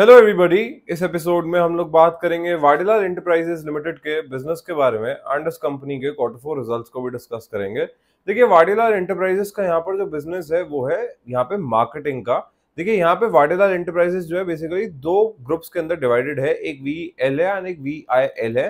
hello everybody इस episode में हम लोग बात करेंगे वाडिलाल इंटरप्राइजेस लिमिटेड के बिजनेस के बारे में एंड इस कंपनी के क्वार्टर फोर रिजल्ट्स को भी डिस्कस करेंगे देखिए वाडिलाल इंटरप्राइजेस का यहाँ पर जो बिजनेस है वो है यहाँ पे मार्केटिंग का देखिए यहाँ पे वाडिलाल इंटरप्राइजेस जो है बेसिकली दो ग्रुप्स के अंदर डिवाइडेड है एक वी एल है एंड एक वी आई एल है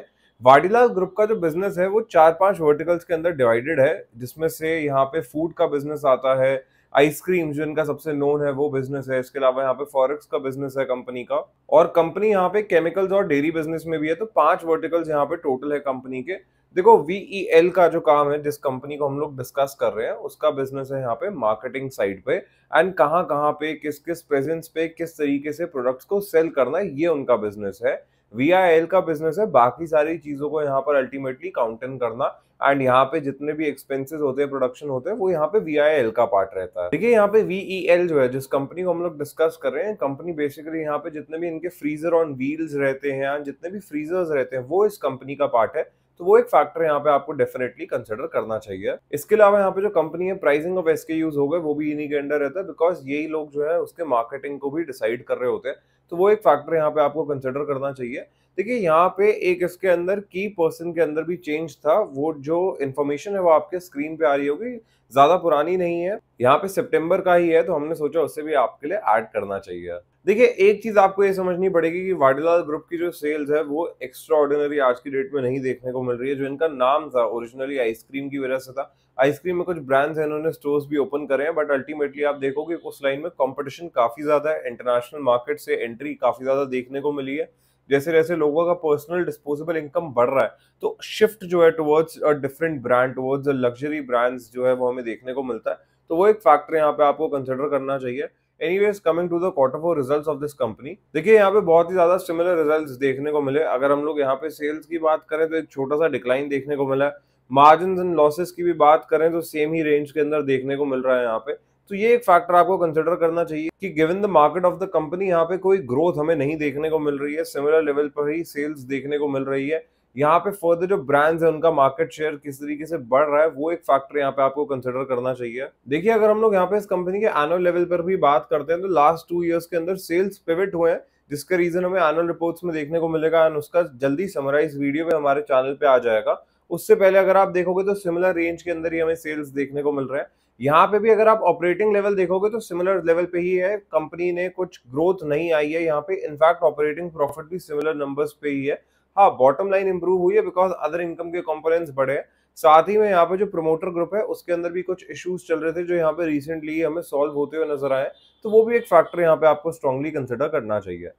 वाडिलाल ग्रुप का जो बिजनेस है वो चार पांच वर्टिकल्स के अंदर डिवाइडेड है जिसमें से यहाँ पे फूड का बिजनेस आता है आइसक्रीम जो इनका सबसे नोन है वो बिजनेस है इसके अलावा यहाँ पे फॉरेक्स का बिजनेस है कंपनी का और कंपनी यहाँ पे केमिकल्स और डेयरी बिजनेस में भी है तो पांच वर्टिकल्स यहाँ पे टोटल है कंपनी के देखो वीई एल e का जो काम है जिस कंपनी को हम लोग डिस्कस कर रहे हैं उसका बिजनेस है यहाँ पे मार्केटिंग साइड पे एंड कहाँ कहाँ पे किस किस प्रेजेंस पे किस तरीके से प्रोडक्ट्स को सेल करना है ये उनका बिजनेस है वी का बिजनेस है बाकी सारी चीज़ों को यहाँ पर अल्टीमेटली काउंटन करना एंड यहाँ पे जितने भी एक्सपेंसेस होते हैं प्रोडक्शन होते हैं वो यहाँ पे वी का पार्ट रहता है देखिए यहाँ पे वी e जो है जिस कंपनी को हम लोग डिस्कस कर रहे हैं कंपनी बेसिकली यहाँ पे जितने भी इनके फ्रीजर ऑन व्हील्स रहते हैं जितने भी फ्रीजर्स रहते हैं वो इस कंपनी का पार्ट है तो वो एक फैक्टर यहाँ पे आपको डेफिनेटली कंसिडर करना चाहिए इसके अलावा यहाँ पे जो कंपनी है प्राइसिंग ऑफ एस यूज हो गए वो भी इन्हीं के अंडर रहता है बिकॉज यही लोग जो है उसके मार्केटिंग को भी डिसाइड कर रहे होते हैं तो वो एक फैक्टर यहाँ पे आपको कंसिडर करना चाहिए देखिए यहाँ पे एक इसके अंदर की पर्सन के अंदर भी चेंज था वो जो इन्फॉर्मेशन है वो आपके स्क्रीन पे आ रही होगी ज़्यादा पुरानी नहीं है यहाँ पे सितंबर का ही है तो हमने सोचा उससे भी आपके लिए ऐड करना चाहिए देखिए एक चीज आपको ये समझनी पड़ेगी कि वाडीलाल ग्रुप की जो सेल्स है वो एक्स्ट्रा ऑर्डिनरी आज की डेट में नहीं देखने को मिल रही है जो इनका नाम था ओरिजिनली आइसक्रीम की वजह से था आइसक्रीम में कुछ ब्रांड्स हैं इन्होंने स्टोर्स भी ओपन करे हैं बट अल्टीमेटली आप देखोगे उस लाइन में कॉम्पिटिशन काफी ज्यादा है इंटरनेशनल मार्केट से एंट्री काफी ज्यादा देखने को मिली है जैसे जैसे लोगों का पर्सनल डिस्पोजेबल इनकम बढ़ रहा है तो शिफ्ट जो है towards different brand towards luxury brands जो है वो हमें देखने को मिलता है तो वो एक फैक्टर यहाँ पे आपको कंसिडर करना चाहिए anyways coming to the quarter four results of this company देखिए यहाँ पे बहुत ही ज्यादा सिमिलर रिजल्ट्स देखने को मिले अगर हम लोग यहाँ पे सेल्स की बात करें तो एक छोटा सा डिक्लाइन देखने को मिला है मार्जिन एंड लॉसेस की भी बात करें तो सेम ही रेंज के अंदर देखने को मिल रहा है यहाँ पे तो ये एक फैक्टर आपको कंसिडर करना चाहिए कि given the market of the company यहाँ पे कोई ग्रोथ हमें नहीं देखने को मिल रही है सिमिलर लेवल पर ही सेल्स देखने को मिल रही है यहाँ पे फर्दर जो ब्रांड्स हैं उनका मार्केट शेयर किस तरीके से बढ़ रहा है वो एक फैक्टर यहाँ पे आपको कंसिडर करना चाहिए देखिए अगर हम लोग यहाँ पे इस कंपनी के एनुअल लेवल पर भी बात करते हैं तो लास्ट टू ईयर्स के अंदर सेल्स पिविट हुए हैं जिसका रीजन हमें एनुअल रिपोर्ट्स में देखने को मिलेगा एंड उसका जल्दी समराइज वीडियो में हमारे चैनल पे आ जाएगा उससे पहले अगर आप देखोगे तो सिमिलर रेंज के अंदर ही हमें सेल्स देखने को मिल रहा है यहाँ पे भी अगर आप ऑपरेटिंग लेवल देखोगे तो सिमिलर लेवल पे ही है कंपनी ने कुछ ग्रोथ नहीं आई है यहाँ पे इनफैक्ट ऑपरेटिंग प्रॉफिट भी सिमिलर नंबर्स पे ही है हाँ बॉटम लाइन इंप्रूव हुई है बिकॉज अदर इनकम के कॉम्पोनेंट्स बढ़े साथ ही में यहाँ पे जो प्रमोटर ग्रुप है उसके अंदर भी कुछ इश्यूज चल रहे थे जो यहाँ पे रिसेंटली हमें सॉल्व होते हुए नजर आए तो वो भी एक फैक्टर यहाँ पे आपको स्ट्रांगली कंसिडर करना चाहिए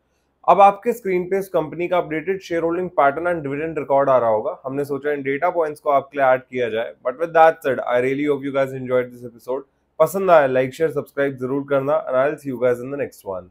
अब आपके स्क्रीन पे इस कंपनी का updated shareholding pattern and dividend record आ रहा होगा हमने सोचा इन डेटा पॉइंट्स को आपके लिए ऐड किया जाए but with that said I really hope you guys enjoyed this episode पसंद आया लाइक शेयर सब्सक्राइब जरूर करना and I will see you guys in the next one